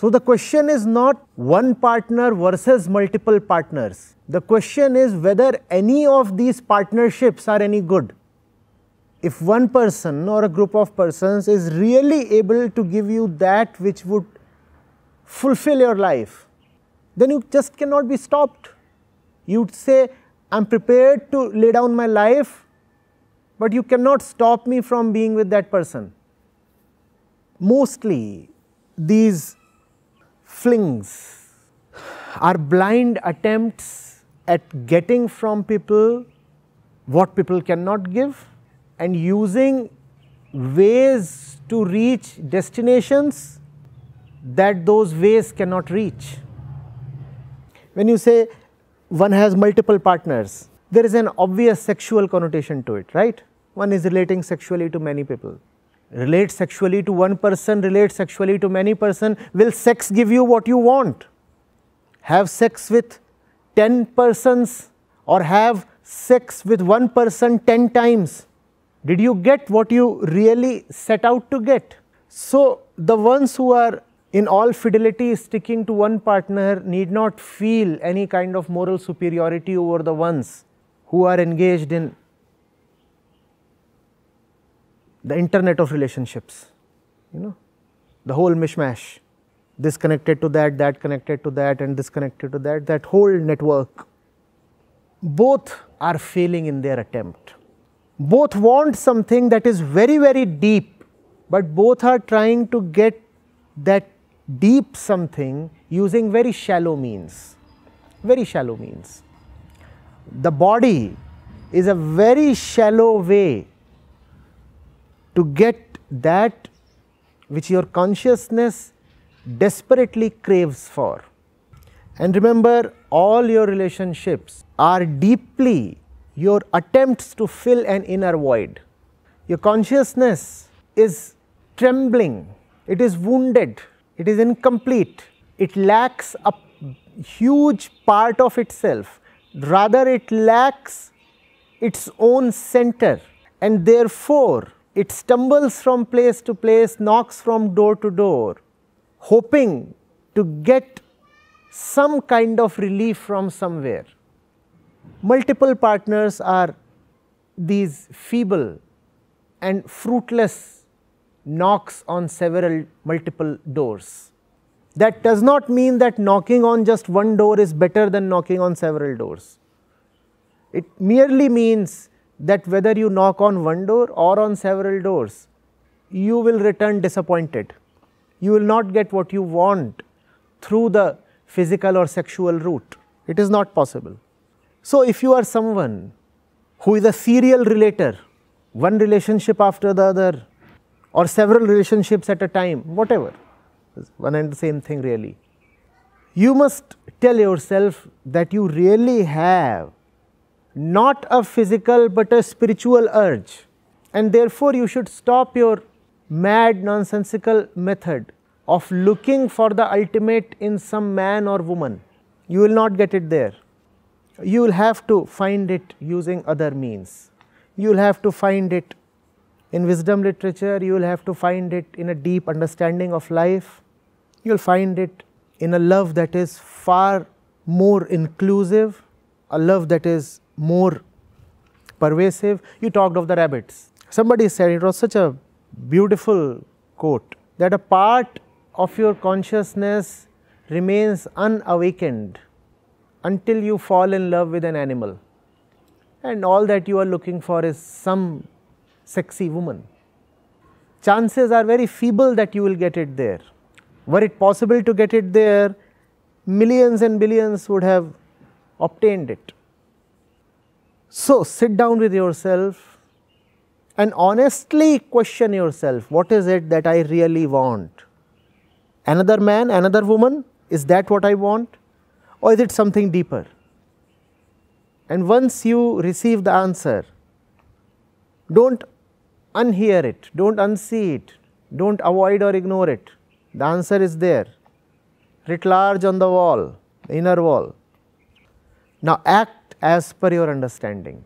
So, the question is not one partner versus multiple partners. The question is whether any of these partnerships are any good. If one person or a group of persons is really able to give you that which would fulfill your life, then you just cannot be stopped. You would say, I am prepared to lay down my life, but you cannot stop me from being with that person. Mostly, these flings, our blind attempts at getting from people what people cannot give and using ways to reach destinations that those ways cannot reach. When you say one has multiple partners, there is an obvious sexual connotation to it, right? One is relating sexually to many people relate sexually to one person, relate sexually to many person, will sex give you what you want? Have sex with 10 persons or have sex with one person 10 times? Did you get what you really set out to get? So, the ones who are in all fidelity sticking to one partner need not feel any kind of moral superiority over the ones who are engaged in the internet of relationships, you know, the whole mishmash, this connected to that, that connected to that and this connected to that, that whole network. Both are failing in their attempt. Both want something that is very, very deep, but both are trying to get that deep something using very shallow means, very shallow means. The body is a very shallow way to get that which your consciousness desperately craves for. And remember all your relationships are deeply your attempts to fill an inner void. Your consciousness is trembling, it is wounded, it is incomplete, it lacks a huge part of itself, rather it lacks its own center and therefore it stumbles from place to place, knocks from door to door, hoping to get some kind of relief from somewhere. Multiple partners are these feeble and fruitless knocks on several multiple doors. That does not mean that knocking on just one door is better than knocking on several doors. It merely means that whether you knock on one door or on several doors, you will return disappointed. You will not get what you want through the physical or sexual route. It is not possible. So, if you are someone who is a serial relator, one relationship after the other or several relationships at a time, whatever, one and the same thing really. You must tell yourself that you really have not a physical but a spiritual urge and therefore you should stop your mad nonsensical method of looking for the ultimate in some man or woman. You will not get it there. You will have to find it using other means. You will have to find it in wisdom literature, you will have to find it in a deep understanding of life. You will find it in a love that is far more inclusive, a love that is more pervasive. You talked of the rabbits. Somebody said it was such a beautiful quote that a part of your consciousness remains unawakened until you fall in love with an animal and all that you are looking for is some sexy woman. Chances are very feeble that you will get it there. Were it possible to get it there, millions and billions would have obtained it. So, sit down with yourself and honestly question yourself what is it that I really want? Another man, another woman, is that what I want or is it something deeper? And once you receive the answer, do not unhear it, do not unsee it, do not avoid or ignore it. The answer is there, writ large on the wall, the inner wall. Now act as per your understanding.